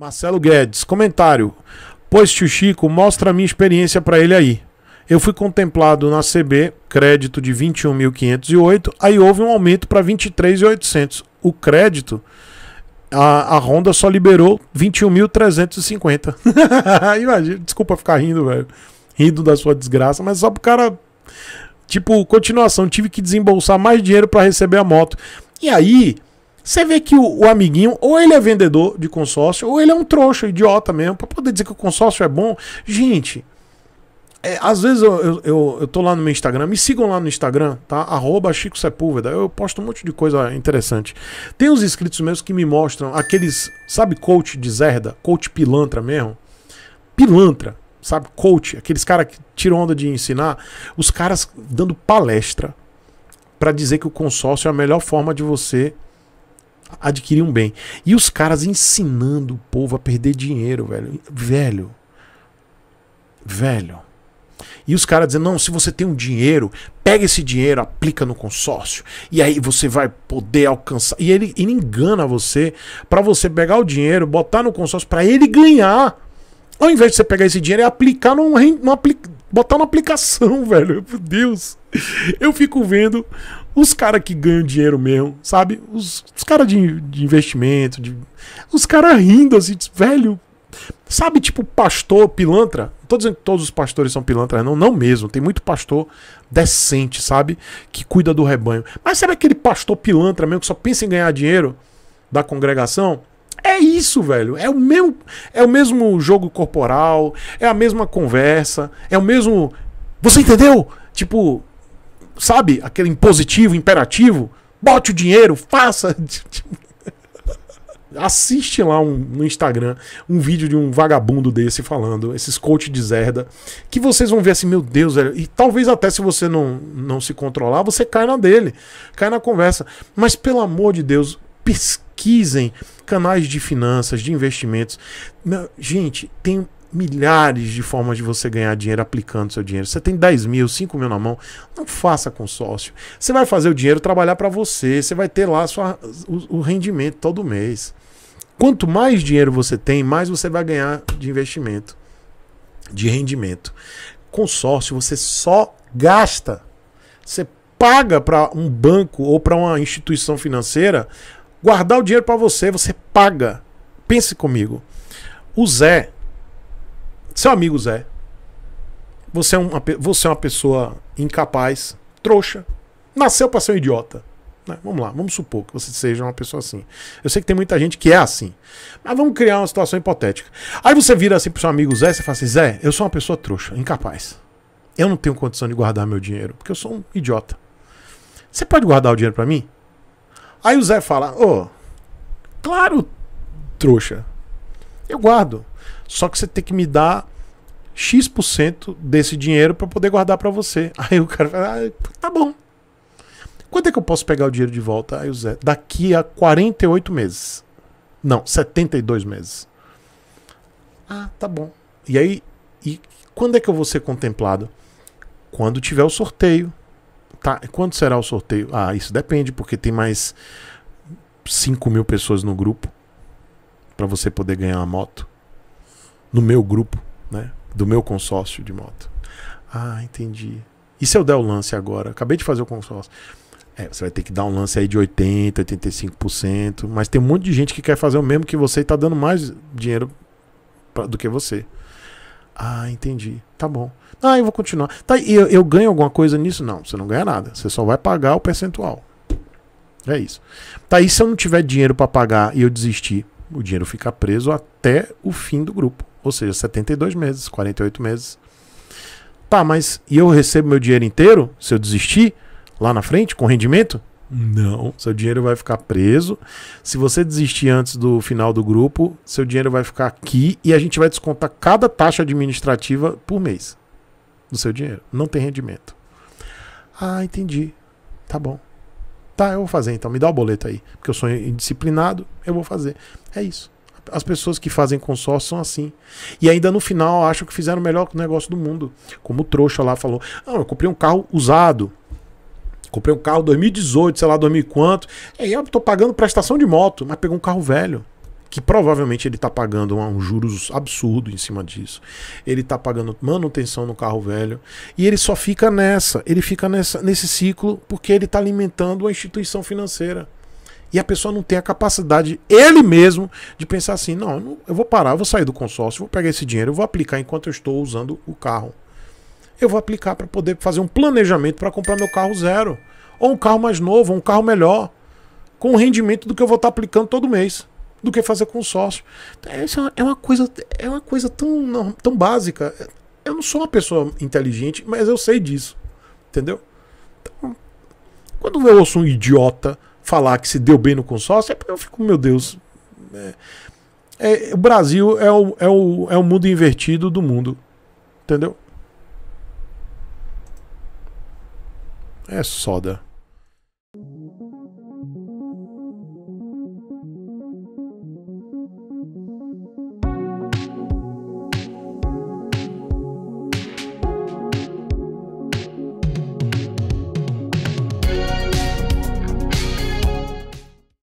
Marcelo Guedes, comentário. Pois tio Chico, mostra a minha experiência para ele aí. Eu fui contemplado na CB, crédito de 21.508, aí houve um aumento para 23.800. O crédito a, a Honda só liberou 21.350. Imagina, desculpa ficar rindo, velho. Rindo da sua desgraça, mas só pro cara. Tipo, continuação, tive que desembolsar mais dinheiro para receber a moto. E aí, você vê que o, o, amiguinho, ou ele é vendedor de consórcio, ou ele é um trouxa, idiota mesmo, pra poder dizer que o consórcio é bom. Gente, é, às vezes eu, eu, eu, eu, tô lá no meu Instagram, me sigam lá no Instagram, tá? Arroba Chico Sepúlveda, eu posto um monte de coisa interessante. Tem uns inscritos meus que me mostram aqueles, sabe, coach de zerda, coach pilantra mesmo? Pilantra, sabe, coach, aqueles caras que tiram onda de ensinar, os caras dando palestra para dizer que o consórcio é a melhor forma de você adquirir um bem. E os caras ensinando o povo a perder dinheiro, velho. Velho. Velho. E os caras dizendo: não, se você tem um dinheiro, pega esse dinheiro, aplica no consórcio, e aí você vai poder alcançar. E ele, ele engana você para você pegar o dinheiro, botar no consórcio para ele ganhar. Ao invés de você pegar esse dinheiro e aplicar num, num, botar na aplicação, velho. Meu Deus. Eu fico vendo os caras que ganham dinheiro mesmo, sabe? Os, os caras de, de, investimento, de, os caras rindo assim, velho. Sabe, tipo, pastor pilantra? Não tô dizendo que todos os pastores são pilantras, não, não mesmo. Tem muito pastor decente, sabe? Que cuida do rebanho. Mas sabe aquele pastor pilantra mesmo que só pensa em ganhar dinheiro da congregação? É isso, velho. É o mesmo, é o mesmo jogo corporal, é a mesma conversa, é o mesmo. Você entendeu? Tipo, sabe, aquele impositivo, imperativo, bote o dinheiro, faça. Assiste lá um, no Instagram um vídeo de um vagabundo desse falando, esses coach de zerda, que vocês vão ver assim, meu Deus, velho, e talvez até se você não, não se controlar, você cai na dele, cai na conversa. Mas pelo amor de Deus, pesquisem canais de finanças, de investimentos. Gente, tem milhares de formas de você ganhar dinheiro aplicando seu dinheiro. Você tem 10 mil, 5 mil na mão, não faça consórcio. Você vai fazer o dinheiro trabalhar para você, você vai ter lá sua, o, o rendimento todo mês. Quanto mais dinheiro você tem, mais você vai ganhar de investimento, de rendimento. Consórcio você só gasta. Você paga para um banco ou para uma instituição financeira guardar o dinheiro para você, você paga. Pense comigo. O Zé seu amigo Zé, você é uma, você é uma pessoa incapaz, trouxa, nasceu para ser um idiota. Né? Vamos lá, vamos supor que você seja uma pessoa assim. Eu sei que tem muita gente que é assim, mas vamos criar uma situação hipotética. Aí você vira assim pro seu amigo Zé, você fala assim: Zé, eu sou uma pessoa trouxa, incapaz. Eu não tenho condição de guardar meu dinheiro, porque eu sou um idiota. Você pode guardar o dinheiro para mim? Aí o Zé fala: Ô, oh, claro, trouxa eu guardo. Só que você tem que me dar X% desse dinheiro para poder guardar para você. Aí o cara fala, ah, tá bom. Quando é que eu posso pegar o dinheiro de volta? Aí o Zé, daqui a 48 meses. Não, 72 meses. Ah, tá bom. E aí, e quando é que eu vou ser contemplado? Quando tiver o sorteio. Tá, quando será o sorteio? Ah, isso depende, porque tem mais 5 mil pessoas no grupo para você poder ganhar uma moto no meu grupo, né? Do meu consórcio de moto. Ah, entendi. E se eu der o lance agora? Acabei de fazer o consórcio. É, você vai ter que dar um lance aí de 80%, 85%, mas tem um monte de gente que quer fazer o mesmo que você e tá dando mais dinheiro pra, do que você. Ah, entendi. Tá bom. Ah, eu vou continuar. Tá, e eu, eu ganho alguma coisa nisso? Não, você não ganha nada. Você só vai pagar o percentual. É isso. Tá, e se eu não tiver dinheiro para pagar e eu desistir? o dinheiro fica preso até o fim do grupo, ou seja, 72 meses, 48 meses. Tá, mas e eu recebo meu dinheiro inteiro se eu desistir lá na frente com rendimento? Não, seu dinheiro vai ficar preso. Se você desistir antes do final do grupo, seu dinheiro vai ficar aqui e a gente vai descontar cada taxa administrativa por mês do seu dinheiro. Não tem rendimento. Ah, entendi. Tá bom. Tá, eu vou fazer então, me dá o boleto aí. Porque eu sou indisciplinado, eu vou fazer. É isso. As pessoas que fazem consórcio são assim. E ainda no final acham que fizeram o melhor negócio do mundo. Como o trouxa lá falou: Não, eu comprei um carro usado. Comprei um carro 2018, sei lá, 2000 e quanto. E aí eu tô pagando prestação de moto, mas pegou um carro velho que provavelmente ele está pagando um juros absurdo em cima disso. Ele está pagando manutenção no carro velho e ele só fica nessa, ele fica nessa, nesse ciclo porque ele está alimentando a instituição financeira. E a pessoa não tem a capacidade, ele mesmo, de pensar assim: não, eu vou parar, eu vou sair do consórcio, vou pegar esse dinheiro, eu vou aplicar enquanto eu estou usando o carro. Eu vou aplicar para poder fazer um planejamento para comprar meu carro zero. Ou um carro mais novo, ou um carro melhor. Com o rendimento do que eu vou estar tá aplicando todo mês do que fazer com sócio. Essa é, é uma coisa, é uma coisa tão, tão básica. Eu não sou uma pessoa inteligente, mas eu sei disso. Entendeu? Então, quando eu ouço um idiota falar que se deu bem no consórcio, é eu fico, meu Deus. É, é, o Brasil é o, é, o, é o mundo invertido do mundo. Entendeu? É soda.